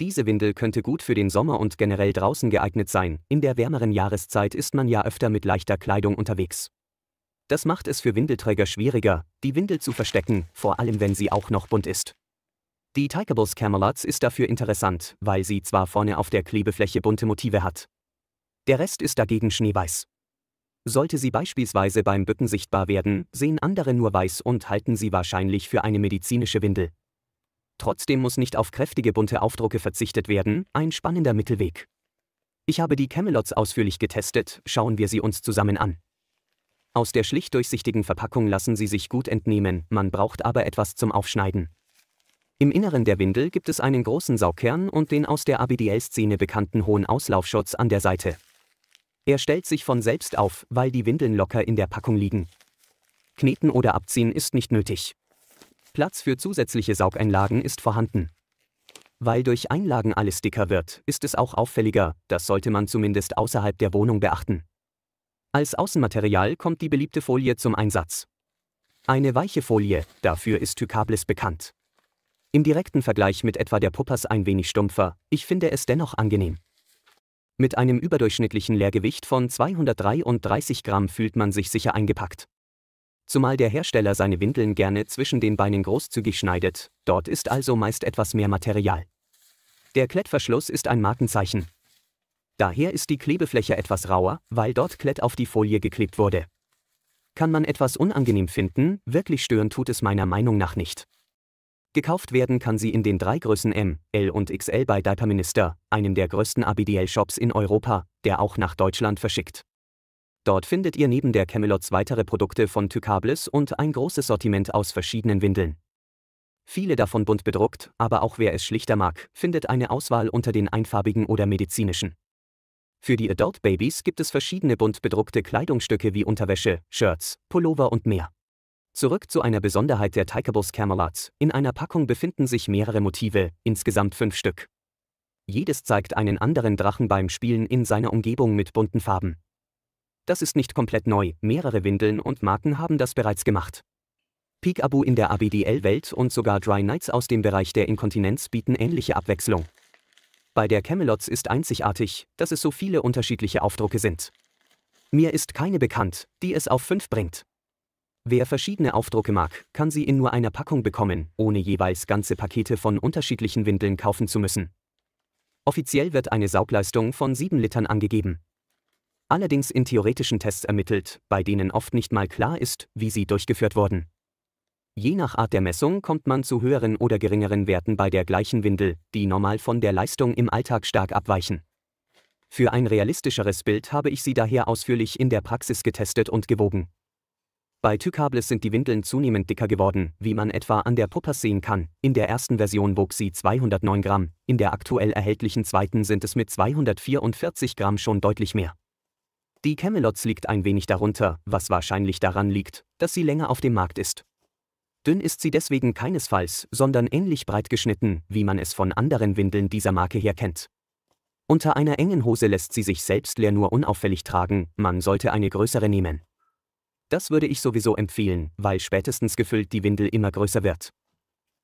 Diese Windel könnte gut für den Sommer und generell draußen geeignet sein, in der wärmeren Jahreszeit ist man ja öfter mit leichter Kleidung unterwegs. Das macht es für Windelträger schwieriger, die Windel zu verstecken, vor allem wenn sie auch noch bunt ist. Die Tikables Camelots ist dafür interessant, weil sie zwar vorne auf der Klebefläche bunte Motive hat. Der Rest ist dagegen schneeweiß. Sollte sie beispielsweise beim Bücken sichtbar werden, sehen andere nur weiß und halten sie wahrscheinlich für eine medizinische Windel. Trotzdem muss nicht auf kräftige bunte Aufdrucke verzichtet werden, ein spannender Mittelweg. Ich habe die Camelots ausführlich getestet, schauen wir sie uns zusammen an. Aus der schlicht durchsichtigen Verpackung lassen sie sich gut entnehmen, man braucht aber etwas zum Aufschneiden. Im Inneren der Windel gibt es einen großen Saugkern und den aus der ABDL-Szene bekannten hohen Auslaufschutz an der Seite. Er stellt sich von selbst auf, weil die Windeln locker in der Packung liegen. Kneten oder Abziehen ist nicht nötig. Platz für zusätzliche Saugeinlagen ist vorhanden. Weil durch Einlagen alles dicker wird, ist es auch auffälliger, das sollte man zumindest außerhalb der Wohnung beachten. Als Außenmaterial kommt die beliebte Folie zum Einsatz. Eine weiche Folie, dafür ist Tykablis bekannt. Im direkten Vergleich mit etwa der Puppers ein wenig stumpfer, ich finde es dennoch angenehm. Mit einem überdurchschnittlichen Leergewicht von 233 Gramm fühlt man sich sicher eingepackt zumal der Hersteller seine Windeln gerne zwischen den Beinen großzügig schneidet, dort ist also meist etwas mehr Material. Der Klettverschluss ist ein Markenzeichen. Daher ist die Klebefläche etwas rauer, weil dort Klett auf die Folie geklebt wurde. Kann man etwas unangenehm finden, wirklich stören tut es meiner Meinung nach nicht. Gekauft werden kann sie in den drei Größen M, L und XL bei Diaper Minister, einem der größten ABDL-Shops in Europa, der auch nach Deutschland verschickt. Dort findet ihr neben der Camelots weitere Produkte von Tykables und ein großes Sortiment aus verschiedenen Windeln. Viele davon bunt bedruckt, aber auch wer es schlichter mag, findet eine Auswahl unter den einfarbigen oder medizinischen. Für die Adult Babies gibt es verschiedene bunt bedruckte Kleidungsstücke wie Unterwäsche, Shirts, Pullover und mehr. Zurück zu einer Besonderheit der Tykabus Camelots. In einer Packung befinden sich mehrere Motive, insgesamt fünf Stück. Jedes zeigt einen anderen Drachen beim Spielen in seiner Umgebung mit bunten Farben. Das ist nicht komplett neu, mehrere Windeln und Marken haben das bereits gemacht. Peekaboo in der ABDL-Welt und sogar Dry Nights aus dem Bereich der Inkontinenz bieten ähnliche Abwechslung. Bei der Camelots ist einzigartig, dass es so viele unterschiedliche Aufdrucke sind. Mir ist keine bekannt, die es auf 5 bringt. Wer verschiedene Aufdrucke mag, kann sie in nur einer Packung bekommen, ohne jeweils ganze Pakete von unterschiedlichen Windeln kaufen zu müssen. Offiziell wird eine Saugleistung von 7 Litern angegeben allerdings in theoretischen Tests ermittelt, bei denen oft nicht mal klar ist, wie sie durchgeführt wurden. Je nach Art der Messung kommt man zu höheren oder geringeren Werten bei der gleichen Windel, die normal von der Leistung im Alltag stark abweichen. Für ein realistischeres Bild habe ich sie daher ausführlich in der Praxis getestet und gewogen. Bei Tykables sind die Windeln zunehmend dicker geworden, wie man etwa an der Puppers sehen kann. In der ersten Version wog sie 209 Gramm, in der aktuell erhältlichen zweiten sind es mit 244 Gramm schon deutlich mehr. Die Camelots liegt ein wenig darunter, was wahrscheinlich daran liegt, dass sie länger auf dem Markt ist. Dünn ist sie deswegen keinesfalls, sondern ähnlich breit geschnitten, wie man es von anderen Windeln dieser Marke her kennt. Unter einer engen Hose lässt sie sich selbst leer nur unauffällig tragen, man sollte eine größere nehmen. Das würde ich sowieso empfehlen, weil spätestens gefüllt die Windel immer größer wird.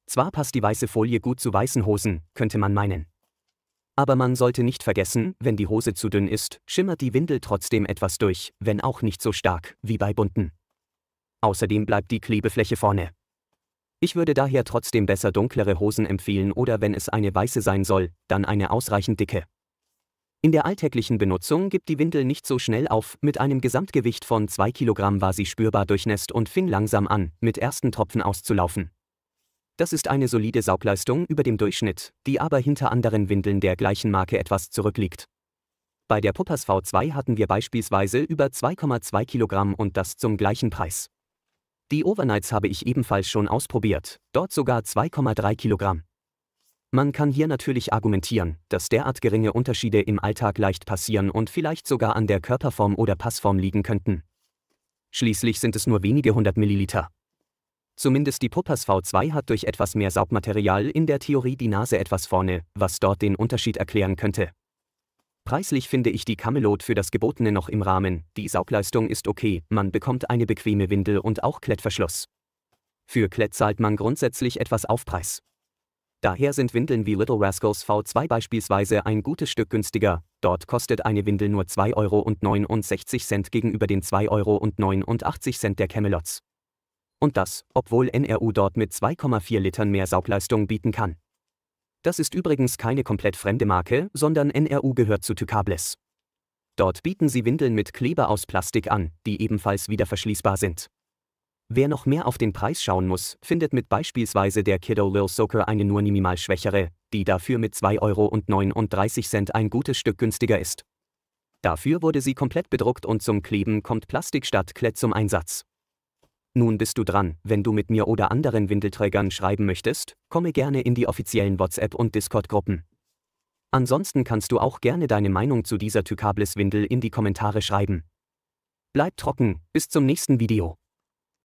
Zwar passt die weiße Folie gut zu weißen Hosen, könnte man meinen. Aber man sollte nicht vergessen, wenn die Hose zu dünn ist, schimmert die Windel trotzdem etwas durch, wenn auch nicht so stark, wie bei bunten. Außerdem bleibt die Klebefläche vorne. Ich würde daher trotzdem besser dunklere Hosen empfehlen oder wenn es eine weiße sein soll, dann eine ausreichend dicke. In der alltäglichen Benutzung gibt die Windel nicht so schnell auf, mit einem Gesamtgewicht von 2 kg war sie spürbar durchnässt und fing langsam an, mit ersten Tropfen auszulaufen. Das ist eine solide Saugleistung über dem Durchschnitt, die aber hinter anderen Windeln der gleichen Marke etwas zurückliegt. Bei der Puppers V2 hatten wir beispielsweise über 2,2 Kilogramm und das zum gleichen Preis. Die Overnights habe ich ebenfalls schon ausprobiert, dort sogar 2,3 Kilogramm. Man kann hier natürlich argumentieren, dass derart geringe Unterschiede im Alltag leicht passieren und vielleicht sogar an der Körperform oder Passform liegen könnten. Schließlich sind es nur wenige hundert Milliliter. Zumindest die Puppers V2 hat durch etwas mehr Saugmaterial in der Theorie die Nase etwas vorne, was dort den Unterschied erklären könnte. Preislich finde ich die Camelot für das Gebotene noch im Rahmen, die Saugleistung ist okay, man bekommt eine bequeme Windel und auch Klettverschluss. Für Klett zahlt man grundsätzlich etwas Aufpreis. Daher sind Windeln wie Little Rascals V2 beispielsweise ein gutes Stück günstiger, dort kostet eine Windel nur 2,69 Euro gegenüber den 2,89 Euro der Camelots. Und das, obwohl NRU dort mit 2,4 Litern mehr Saugleistung bieten kann. Das ist übrigens keine komplett fremde Marke, sondern NRU gehört zu Tycables. Dort bieten sie Windeln mit Kleber aus Plastik an, die ebenfalls wieder verschließbar sind. Wer noch mehr auf den Preis schauen muss, findet mit beispielsweise der Kiddo Lil Soaker eine nur minimal schwächere, die dafür mit 2,39 Euro ein gutes Stück günstiger ist. Dafür wurde sie komplett bedruckt und zum Kleben kommt Plastik statt Klett zum Einsatz. Nun bist du dran, wenn du mit mir oder anderen Windelträgern schreiben möchtest, komme gerne in die offiziellen WhatsApp- und Discord-Gruppen. Ansonsten kannst du auch gerne deine Meinung zu dieser Tykables Windel in die Kommentare schreiben. Bleib trocken, bis zum nächsten Video.